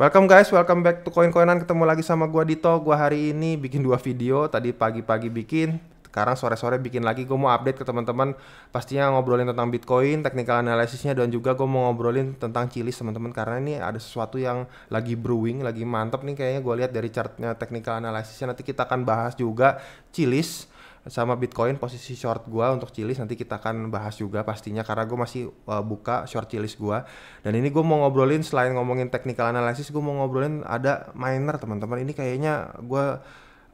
Welcome guys, welcome back to Koin Koinan. Ketemu lagi sama gua Dito. Gua hari ini bikin dua video. Tadi pagi-pagi bikin, sekarang sore-sore bikin lagi. Gue mau update ke teman-teman. Pastinya ngobrolin tentang Bitcoin, teknikal analisisnya dan juga gue mau ngobrolin tentang Cilis teman-teman karena ini ada sesuatu yang lagi brewing, lagi mantep nih kayaknya gue lihat dari chartnya teknikal analisisnya. Nanti kita akan bahas juga Cilis sama Bitcoin posisi short gua untuk cilis nanti kita akan bahas juga pastinya karena gue masih uh, buka short cilis gua dan ini gue mau ngobrolin selain ngomongin technical analysis gue mau ngobrolin ada miner teman-teman ini kayaknya gue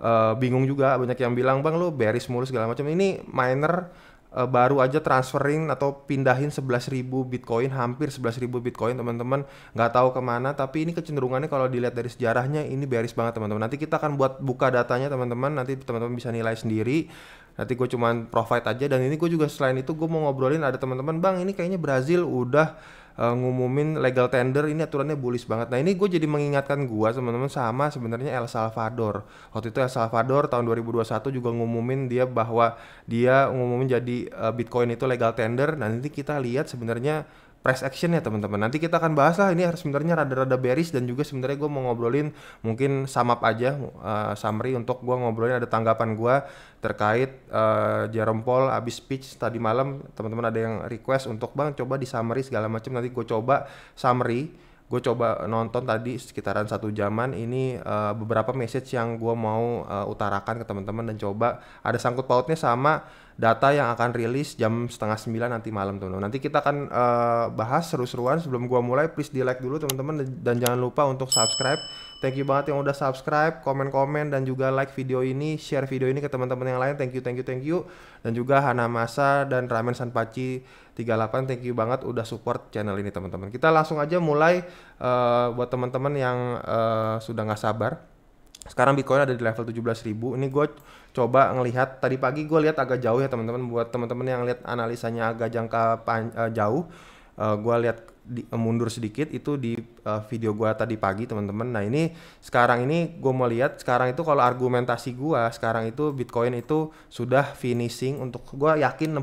uh, bingung juga banyak yang bilang bang lu bearish mulus segala macam ini miner uh, baru aja transferring atau pindahin 11.000 Bitcoin, hampir 11.000 Bitcoin teman-teman. Nggak tahu kemana, tapi ini kecenderungannya kalau dilihat dari sejarahnya ini bearish banget teman-teman. Nanti kita akan buat buka datanya teman-teman, nanti teman-teman bisa nilai sendiri. Nanti gue cuman profit aja dan ini gue juga selain itu gue mau ngobrolin ada teman-teman bang ini kayaknya Brazil udah uh, ngumumin legal tender ini aturannya bullish banget. Nah ini gue jadi mengingatkan gue teman-teman sama sebenarnya El Salvador. Waktu itu El Salvador tahun 2021 juga ngumumin dia bahwa dia ngumumin jadi uh, Bitcoin itu legal tender. Nah nanti kita lihat sebenarnya Press action ya teman-teman. Nanti kita akan bahas lah ini sebenarnya rada-rada bearish dan juga sebenarnya gue mau ngobrolin mungkin samap aja uh, summary untuk gue ngobrolin ada tanggapan gue terkait uh, Jerome Paul abis speech tadi malam teman-teman ada yang request untuk bang coba di summary segala macam nanti gue coba summary gue coba nonton tadi sekitaran satu jaman ini uh, beberapa message yang gue mau uh, utarakan ke teman-teman dan coba ada sangkut pautnya sama data yang akan rilis jam setengah sembilan nanti malam teman-teman. Nanti kita akan uh, bahas seru-seruan sebelum gua mulai please di like dulu teman-teman dan jangan lupa untuk subscribe. Thank you banget yang udah subscribe, komen-komen dan juga like video ini, share video ini ke teman-teman yang lain. Thank you, thank you, thank you. Dan juga Hana Masa dan Ramen Sanpachi 38 thank you banget udah support channel ini teman-teman. Kita langsung aja mulai uh, buat teman-teman yang uh, sudah nggak sabar sekarang Bitcoin ada di level 17.000 ini gue coba ngelihat tadi pagi gue lihat agak jauh ya teman-teman buat teman-teman yang lihat analisanya agak jangka pan, uh, jauh uh, eh, gue lihat di, uh, mundur sedikit itu di uh, video gue tadi pagi teman-teman nah ini sekarang ini gue mau lihat sekarang itu kalau argumentasi gue sekarang itu Bitcoin itu sudah finishing untuk gue yakin 60%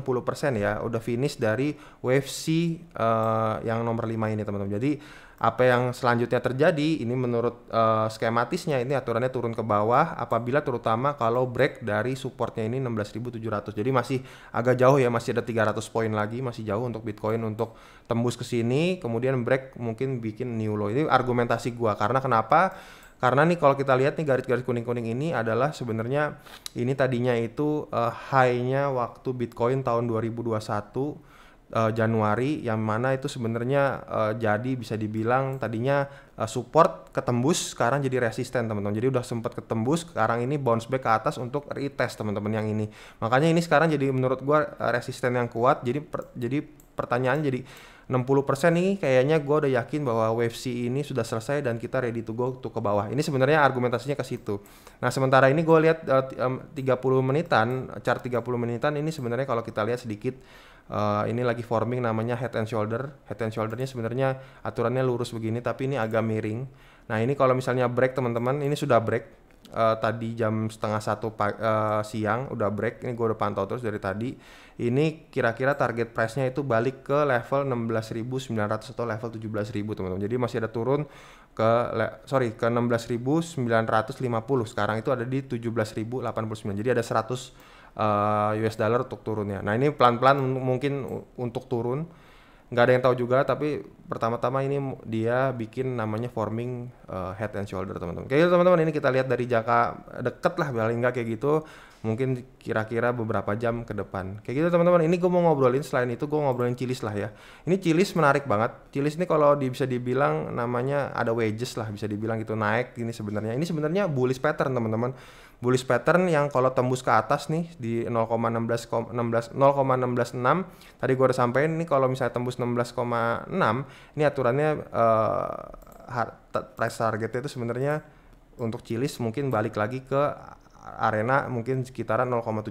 ya udah finish dari wave C uh, yang nomor 5 ini teman-teman jadi apa yang selanjutnya terjadi ini menurut uh, skematisnya ini aturannya turun ke bawah apabila terutama kalau break dari supportnya ini 16.700 jadi masih agak jauh ya masih ada 300 poin lagi masih jauh untuk Bitcoin untuk tembus ke sini kemudian break mungkin bikin new low ini argumentasi gua karena kenapa karena nih kalau kita lihat nih garis-garis kuning-kuning ini adalah sebenarnya ini tadinya itu uh, high-nya waktu Bitcoin tahun 2021 uh, Januari yang mana itu sebenarnya uh, jadi bisa dibilang tadinya uh, support ketembus sekarang jadi resisten teman-teman jadi udah sempat ketembus sekarang ini bounce back ke atas untuk retest teman-teman yang ini makanya ini sekarang jadi menurut gua resisten yang kuat jadi per, jadi pertanyaannya jadi 60% nih kayaknya gue udah yakin bahwa wave C ini sudah selesai dan kita ready to go to ke bawah. Ini sebenarnya argumentasinya ke situ. Nah, sementara ini gue lihat uh, 30 menitan, chart 30 menitan ini sebenarnya kalau kita lihat sedikit uh, ini lagi forming namanya head and shoulder. Head and shoulder shouldernya sebenarnya aturannya lurus begini tapi ini agak miring. Nah ini kalau misalnya break teman-teman, ini sudah break. Uh, tadi jam setengah satu uh, siang udah break. Ini gue udah pantau terus dari tadi. Ini kira-kira target price-nya itu balik ke level 16.900 atau level 17.000 teman-teman. Jadi masih ada turun ke sorry ke 16.950 sekarang itu ada di 17.089. Jadi ada 100 uh, eh, US dollar untuk turunnya. Nah ini pelan-pelan mungkin untuk turun. Nggak ada yang tahu juga, tapi pertama-tama ini dia bikin namanya forming uh, head and shoulder teman-teman. Kayak gitu teman-teman ini kita lihat dari jangka deket lah paling nggak kayak gitu. Mungkin kira-kira beberapa jam ke depan. Kayak gitu teman-teman. Ini gue mau ngobrolin selain itu gue ngobrolin cilis lah ya. Ini cilis menarik banget. Cilis ini kalau di, bisa dibilang namanya ada wedges lah bisa dibilang gitu naik ini sebenarnya. Ini sebenarnya bullish pattern teman-teman bullish pattern yang kalau tembus ke atas nih di 0,16 0,166 tadi gue udah sampaikan nih kalau misalnya tembus 16,6 ini aturannya uh, price targetnya itu sebenarnya untuk cilis mungkin balik lagi ke arena mungkin sekitaran 0,17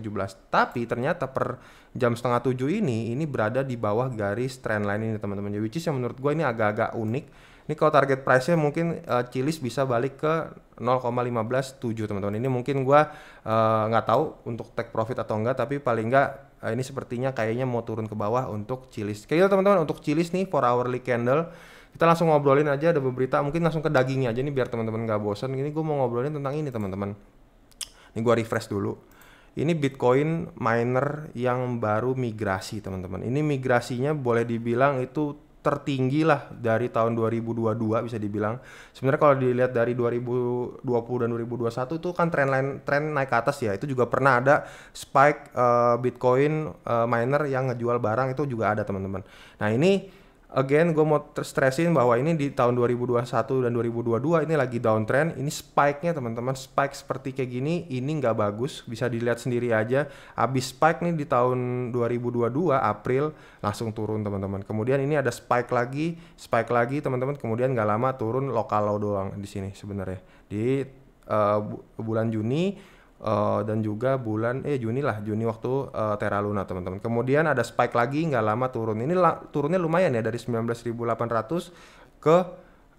tapi ternyata per jam setengah tujuh ini ini berada di bawah garis trendline ini teman-teman which is yang menurut gue ini agak-agak unik ini kalau target price-nya mungkin uh, Cilis bisa balik ke 0,157 teman-teman. Ini mungkin gua eh, nggak uh, tahu untuk take profit atau enggak tapi paling enggak uh, eh, ini sepertinya kayaknya mau turun ke bawah untuk Cilis. Kayaknya gitu, teman-teman untuk Cilis nih for hourly candle kita langsung ngobrolin aja ada berita mungkin langsung ke dagingnya aja nih biar teman-teman nggak bosan. Ini gue mau ngobrolin tentang ini teman-teman. Ini gua refresh dulu ini Bitcoin miner yang baru migrasi teman-teman. Ini migrasinya boleh dibilang itu tertinggi lah dari tahun 2022 bisa dibilang. Sebenarnya kalau dilihat dari 2020 dan 2021 itu kan tren lain tren naik ke atas ya. Itu juga pernah ada spike uh, Bitcoin uh, miner yang ngejual barang itu juga ada teman-teman. Nah, ini again gue mau stressin bahwa ini di tahun 2021 dan 2022 ini lagi downtrend ini spike-nya teman-teman spike seperti kayak gini ini nggak bagus bisa dilihat sendiri aja abis spike nih di tahun 2022 April langsung turun teman-teman kemudian ini ada spike lagi spike lagi teman-teman kemudian nggak lama turun lokal low doang di sini sebenarnya di uh, bulan Juni Uh, dan juga bulan eh Juni lah Juni waktu uh, Terra Luna teman-teman. Kemudian ada spike lagi nggak lama turun. Ini la, turunnya lumayan ya dari 19.800 ke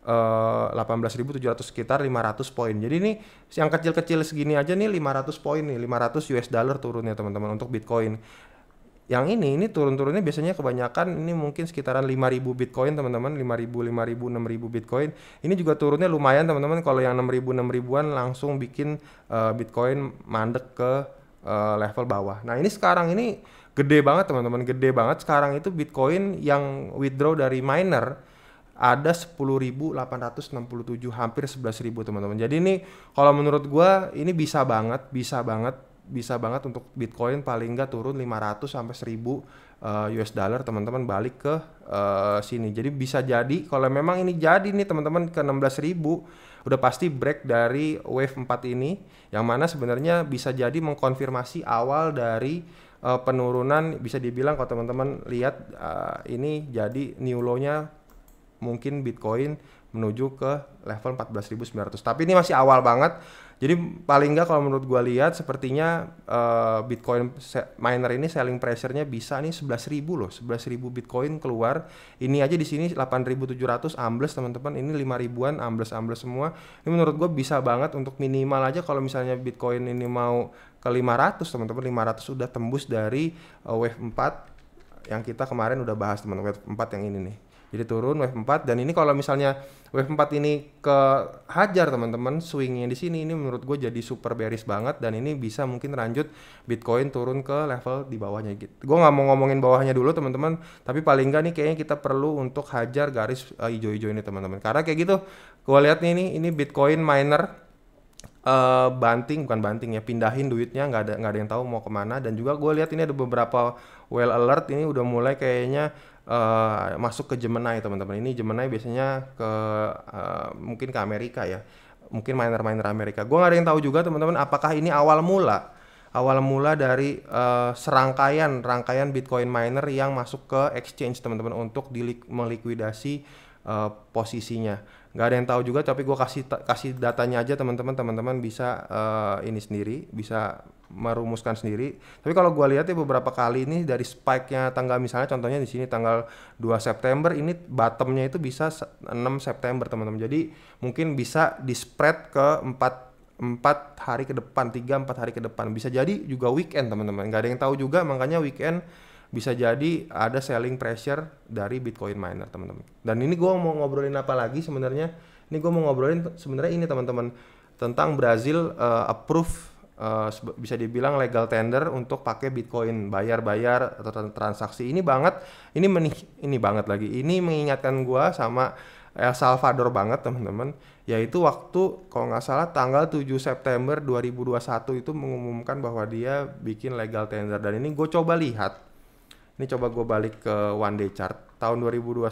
eh, uh, 18.700 sekitar 500 poin. Jadi ini yang kecil-kecil segini aja nih 500 poin nih 500 US dollar turunnya teman-teman untuk Bitcoin yang ini ini turun-turunnya biasanya kebanyakan ini mungkin sekitaran 5000 Bitcoin teman-teman 5000 5000 6000 Bitcoin ini juga turunnya lumayan teman-teman kalau yang 6000 6000-an langsung bikin uh, Bitcoin mandek ke uh, level bawah. Nah, ini sekarang ini gede banget teman-teman, gede banget sekarang itu Bitcoin yang withdraw dari miner ada 10.867 hampir 11.000 teman-teman. Jadi ini kalau menurut gua ini bisa banget, bisa banget bisa banget untuk Bitcoin paling nggak turun 500 sampai 1000 uh, US dollar teman-teman balik ke uh, sini. Jadi bisa jadi kalau memang ini jadi nih teman-teman ke 16.000 udah pasti break dari wave 4 ini yang mana sebenarnya bisa jadi mengkonfirmasi awal dari uh, penurunan bisa dibilang kalau teman-teman lihat uh, ini jadi new low-nya mungkin Bitcoin menuju ke level 14.900. Tapi ini masih awal banget. Jadi paling nggak kalau menurut gue lihat sepertinya uh, Bitcoin miner ini selling pressure-nya bisa nih 11.000 loh. 11.000 Bitcoin keluar. Ini aja di sini 8.700 ambles teman-teman. Ini 5.000-an ambles-ambles semua. Ini menurut gue bisa banget untuk minimal aja kalau misalnya Bitcoin ini mau ke 500 teman-teman. 500 sudah tembus dari eh, wave 4 yang kita kemarin udah bahas teman-teman. Wave 4 yang ini nih. Jadi turun wave 4 dan ini kalau misalnya wave 4 ini ke hajar teman-teman swingnya di sini ini menurut gue jadi super bearish banget dan ini bisa mungkin lanjut Bitcoin turun ke level di bawahnya gitu. Gue nggak mau ngomongin bawahnya dulu teman-teman, tapi paling nggak nih kayaknya kita perlu untuk hajar garis hijau eh, hijau-hijau ini teman-teman. Karena kayak gitu gue lihat nih ini ini Bitcoin miner uh, banting bukan banting ya pindahin duitnya nggak ada nggak ada yang tahu mau kemana dan juga gue lihat ini ada beberapa well alert ini udah mulai kayaknya Eh, masuk ke Gemini teman-teman ini Gemini biasanya ke uh, mungkin ke Amerika ya mungkin miner-miner Amerika gue nggak ada yang tahu juga teman-teman apakah ini awal mula awal mula dari uh, serangkaian rangkaian Bitcoin miner yang masuk ke exchange teman-teman untuk dilik- melikuidasi uh, posisinya. Nggak ada yang tahu juga, tapi gue kasih kasih datanya aja teman-teman, teman-teman bisa uh, ini sendiri, bisa merumuskan sendiri. Tapi kalau gue lihat ya beberapa kali ini dari spike-nya tanggal misalnya contohnya di sini tanggal 2 September ini bottomnya itu bisa 6 September teman-teman. Jadi mungkin bisa di spread ke 4 empat hari ke depan, tiga empat hari ke depan. Bisa jadi juga weekend teman-teman. nggak ada yang tahu juga makanya weekend bisa jadi ada selling pressure dari Bitcoin miner teman-teman. Dan ini gue mau ngobrolin apa lagi sebenarnya? Ini gue mau ngobrolin sebenarnya ini teman-teman tentang Brazil uh, approve uh, bisa dibilang legal tender untuk pakai Bitcoin bayar-bayar atau transaksi ini banget ini menih ini banget lagi ini mengingatkan gue sama El Salvador banget teman-teman yaitu waktu kalau nggak salah tanggal 7 September 2021 itu mengumumkan bahwa dia bikin legal tender dan ini gue coba lihat ini coba gue balik ke one day chart tahun 2021.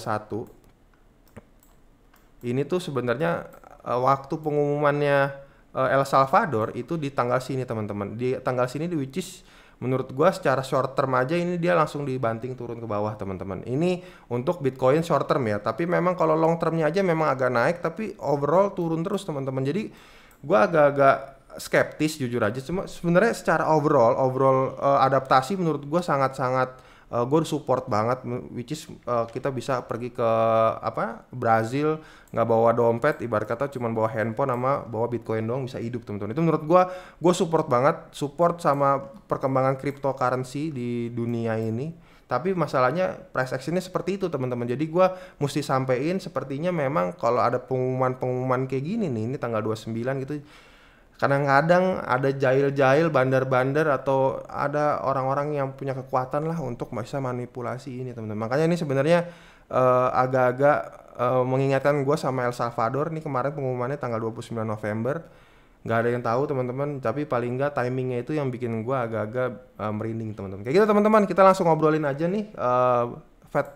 Ini tuh sebenarnya uh, waktu pengumumannya uh, El Salvador itu di tanggal sini teman-teman. Di tanggal sini di which is menurut gue secara short term aja ini dia langsung dibanting turun ke bawah teman-teman. Ini untuk Bitcoin short term ya, tapi memang kalau long termnya aja memang agak naik tapi overall turun terus teman-teman. Jadi gue agak-agak skeptis jujur aja cuma sebenarnya secara overall overall uh, adaptasi menurut gue sangat-sangat uh, eh, gue support banget which is uh, kita bisa pergi ke apa Brazil nggak bawa dompet ibarat kata cuma bawa handphone sama bawa bitcoin doang bisa hidup teman-teman itu menurut gue gue support banget support sama perkembangan cryptocurrency di dunia ini tapi masalahnya price actionnya seperti itu teman-teman jadi gue mesti sampein sepertinya memang kalau ada pengumuman-pengumuman kayak gini nih ini tanggal 29 gitu kadang-kadang ada jail-jail, bandar-bandar atau ada orang-orang yang punya kekuatan lah untuk bisa manipulasi ini teman-teman makanya ini sebenarnya uh, agak-agak uh, mengingatkan gue sama El Salvador nih kemarin pengumumannya tanggal 29 November nggak ada yang tahu teman-teman tapi paling nggak timingnya itu yang bikin gue agak-agak uh, merinding teman-teman kayak gitu teman-teman kita langsung ngobrolin aja nih uh, Fed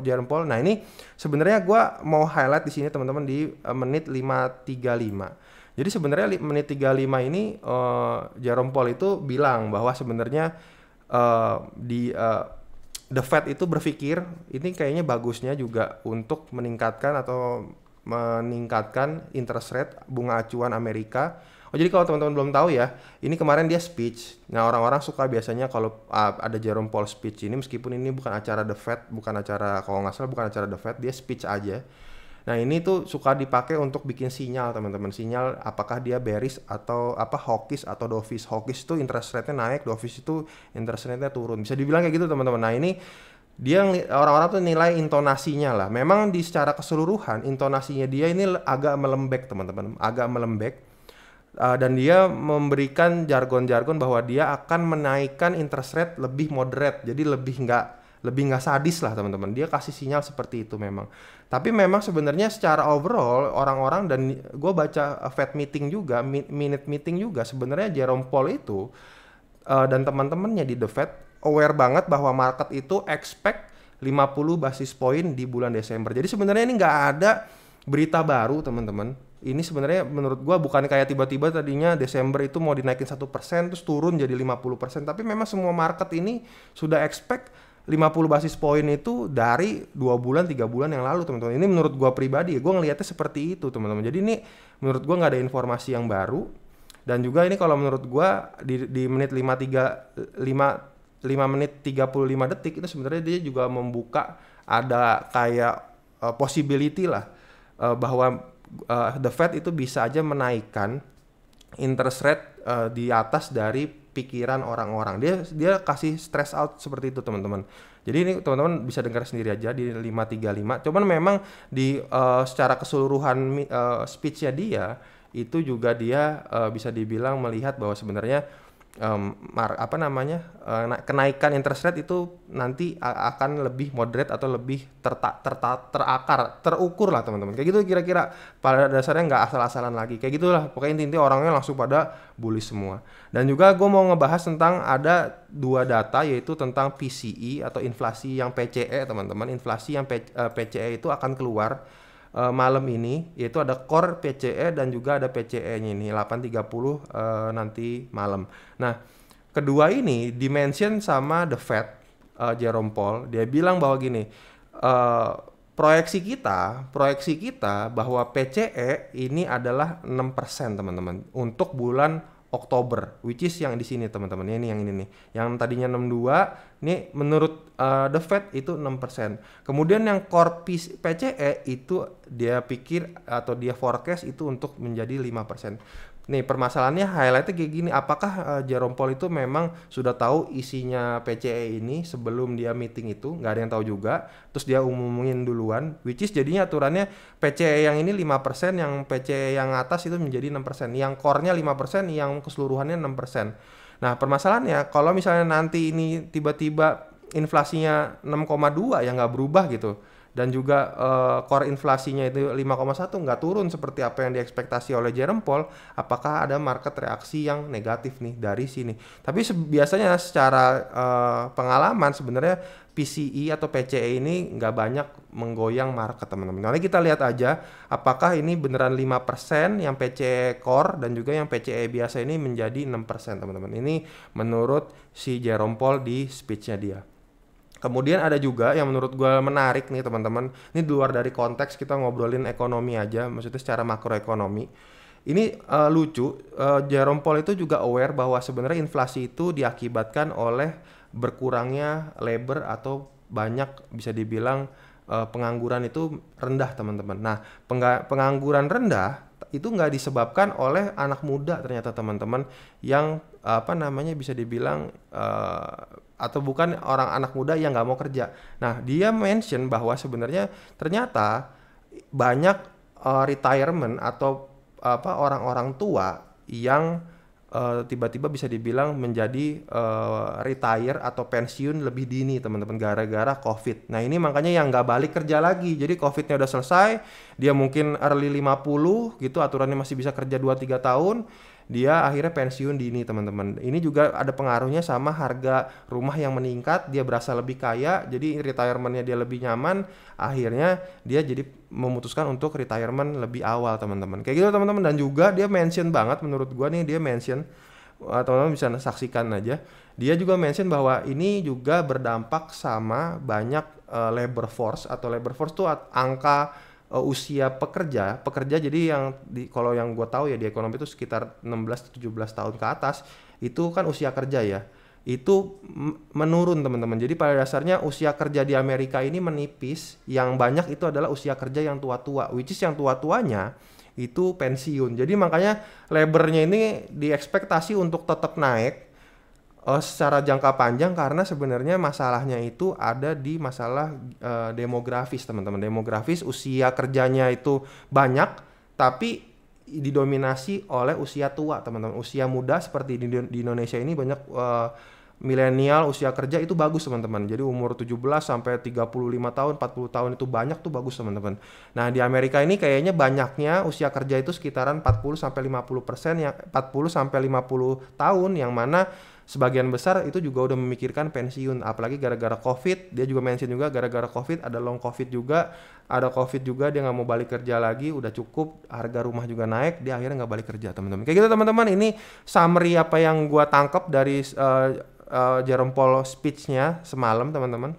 Jerome Paul Nah ini sebenarnya gue mau highlight di sini teman-teman di uh, menit 535 jadi sebenarnya menit 35 ini uh, Jerome Paul itu bilang bahwa sebenarnya uh, di uh, the Fed itu berpikir ini kayaknya bagusnya juga untuk meningkatkan atau meningkatkan interest rate bunga acuan Amerika. Oh jadi kalau teman-teman belum tahu ya, ini kemarin dia speech. Nah orang-orang suka biasanya kalau uh, ada Jerome Paul speech ini, meskipun ini bukan acara The Fed, bukan acara kalau nggak salah bukan acara The Fed, dia speech aja. Nah ini tuh suka dipakai untuk bikin sinyal teman-teman sinyal apakah dia bearish atau apa hawkish atau dovish hawkish itu interest rate-nya naik dovish itu interest rate-nya turun bisa dibilang kayak gitu teman-teman. Nah ini dia orang-orang tuh nilai intonasinya lah. Memang di secara keseluruhan intonasinya dia ini agak melembek teman-teman, agak melembek. Uh, dan dia memberikan jargon-jargon bahwa dia akan menaikkan interest rate lebih moderate, jadi lebih nggak lebih nggak sadis lah teman-teman. Dia kasih sinyal seperti itu memang. Tapi memang sebenarnya secara overall orang-orang dan gue baca eh, Fed meeting juga, minute meeting juga sebenarnya Jerome Paul itu uh, dan teman-temannya di The Fed aware banget bahwa market itu expect 50 basis point di bulan Desember. Jadi sebenarnya ini nggak ada berita baru teman-teman. Ini sebenarnya menurut gue bukan kayak tiba-tiba tadinya Desember itu mau dinaikin satu persen terus turun jadi 50 persen. Tapi memang semua market ini sudah expect 50 basis poin itu dari dua bulan tiga bulan yang lalu teman-teman ini menurut gue pribadi ya, gue ngelihatnya seperti itu teman-teman jadi ini menurut gue nggak ada informasi yang baru dan juga ini kalau menurut gue di, di menit 53 5 5 menit 35 detik itu sebenarnya dia juga membuka ada kayak uh, possibility lah uh, bahwa uh, the Fed itu bisa aja menaikkan interest rate uh, di atas dari pikiran orang-orang. Dia dia kasih stress out seperti itu, teman-teman. Jadi ini teman-teman bisa dengar sendiri aja di 535. Cuman memang di uh, secara keseluruhan uh, speech-nya dia itu juga dia uh, bisa dibilang melihat bahwa sebenarnya um, apa namanya uh, kenaikan interest rate itu nanti akan lebih moderate atau lebih terta, terta, terakar terukur lah teman-teman kayak gitu kira-kira pada dasarnya nggak asal-asalan lagi kayak gitulah pokoknya inti-inti orangnya langsung pada bully semua dan juga gue mau ngebahas tentang ada dua data yaitu tentang PCE atau inflasi yang PCE teman-teman inflasi yang P, uh, eh, PCE itu akan keluar uh, malam ini yaitu ada core PCE dan juga ada PCE-nya ini 8.30 uh, eh, nanti malam. Nah, kedua ini dimension sama The Fed uh, Jerome Paul, dia bilang bahwa gini uh, proyeksi kita, proyeksi kita bahwa PCE ini adalah 6% teman-teman untuk bulan Oktober, which is yang di sini teman-teman. Ini yang ini nih. Yang tadinya 62, ini menurut uh, The Fed itu 6%. Kemudian yang core PCE e itu dia pikir atau dia forecast itu untuk menjadi 5%. Nih permasalahannya highlightnya kayak gini. Apakah uh, Jerome Paul itu memang sudah tahu isinya PCE ini sebelum dia meeting itu? Nggak ada yang tahu juga. Terus dia umumin duluan. Which is jadinya aturannya PCE yang ini 5%, yang PCE yang atas itu menjadi 6%. Yang core-nya 5%, yang keseluruhannya 6%. Nah permasalahannya kalau misalnya nanti ini tiba-tiba inflasinya 6,2 ya nggak berubah gitu dan juga uh, core inflasinya itu 5,1 nggak turun seperti apa yang diekspektasi oleh Jerome Paul, apakah ada market reaksi yang negatif nih dari sini. Tapi biasanya secara uh, pengalaman sebenarnya PCE atau PCE ini nggak banyak menggoyang market teman-teman. Nanti kita lihat aja apakah ini beneran 5% yang PCE core dan juga yang PCE biasa ini menjadi 6% teman-teman. Ini menurut si Jerome Paul di speechnya dia. Kemudian ada juga yang menurut gue menarik nih teman-teman. Ini di luar dari konteks kita ngobrolin ekonomi aja, maksudnya secara makroekonomi. Ini uh, lucu, uh, Jerome Paul itu juga aware bahwa sebenarnya inflasi itu diakibatkan oleh berkurangnya labor atau banyak bisa dibilang uh, pengangguran itu rendah teman-teman. Nah pengangguran rendah itu nggak disebabkan oleh anak muda ternyata teman-teman yang apa namanya bisa dibilang uh, atau bukan orang anak muda yang nggak mau kerja. Nah dia mention bahwa sebenarnya ternyata banyak uh, retirement atau apa orang-orang tua yang Eh, tiba-tiba uh, bisa dibilang menjadi uh, retire atau pensiun lebih dini teman-teman gara-gara covid. Nah ini makanya yang nggak balik kerja lagi. Jadi covidnya udah selesai, dia mungkin early 50 gitu aturannya masih bisa kerja 2-3 tahun dia akhirnya pensiun dini teman-teman. Ini juga ada pengaruhnya sama harga rumah yang meningkat, dia berasa lebih kaya, jadi retirementnya dia lebih nyaman, akhirnya dia jadi memutuskan untuk retirement lebih awal teman-teman. Kayak gitu teman-teman dan juga dia mention banget menurut gua nih dia mention eh, teman-teman bisa saksikan aja. Dia juga mention bahwa ini juga berdampak sama banyak uh, labor force atau labor force tuh angka uh, usia pekerja, pekerja jadi yang di kalau yang gue tahu ya di ekonomi itu sekitar 16-17 tahun ke atas itu kan usia kerja ya itu menurun teman-teman. Jadi pada dasarnya usia kerja di Amerika ini menipis. Yang banyak itu adalah usia kerja yang tua-tua, which is yang tua-tuanya itu pensiun. Jadi makanya labornya ini diekspektasi untuk tetap naik uh, secara jangka panjang karena sebenarnya masalahnya itu ada di masalah uh, demografis teman-teman demografis usia kerjanya itu banyak tapi didominasi oleh usia tua teman-teman usia muda seperti di, di Indonesia ini banyak uh, milenial usia kerja itu bagus teman-teman. Jadi umur 17 sampai 35 tahun, 40 tahun itu banyak tuh bagus teman-teman. Nah, di Amerika ini kayaknya banyaknya usia kerja itu sekitaran 40 sampai 50% yang 40 sampai 50 tahun yang mana sebagian besar itu juga udah memikirkan pensiun apalagi gara-gara covid dia juga mention juga gara-gara covid ada long covid juga ada covid juga dia nggak mau balik kerja lagi udah cukup harga rumah juga naik dia akhirnya nggak balik kerja teman-teman kayak gitu teman-teman ini summary apa yang gua tangkap dari uh, uh, Jerome Paul speechnya semalam teman-teman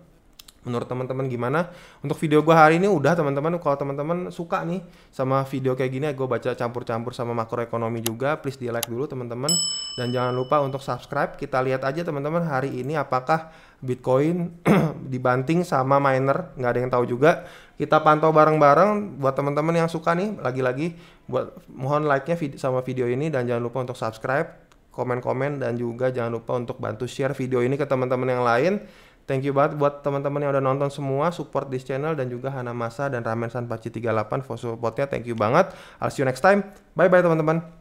menurut teman-teman gimana untuk video gue hari ini udah teman-teman kalau teman-teman suka nih sama video kayak gini gue baca campur-campur sama makroekonomi juga please di like dulu teman-teman dan jangan lupa untuk subscribe kita lihat aja teman-teman hari ini apakah Bitcoin dibanting sama miner nggak ada yang tahu juga kita pantau bareng-bareng buat teman-teman yang suka nih lagi-lagi buat mohon like-nya vid sama video ini dan jangan lupa untuk subscribe komen-komen dan juga jangan lupa untuk bantu share video ini ke teman-teman yang lain Thank you banget buat teman-teman yang udah nonton semua, support this channel dan juga Hana Masa dan Ramen San Paci 38 for supportnya. Thank you banget. I'll see you next time. Bye bye teman-teman.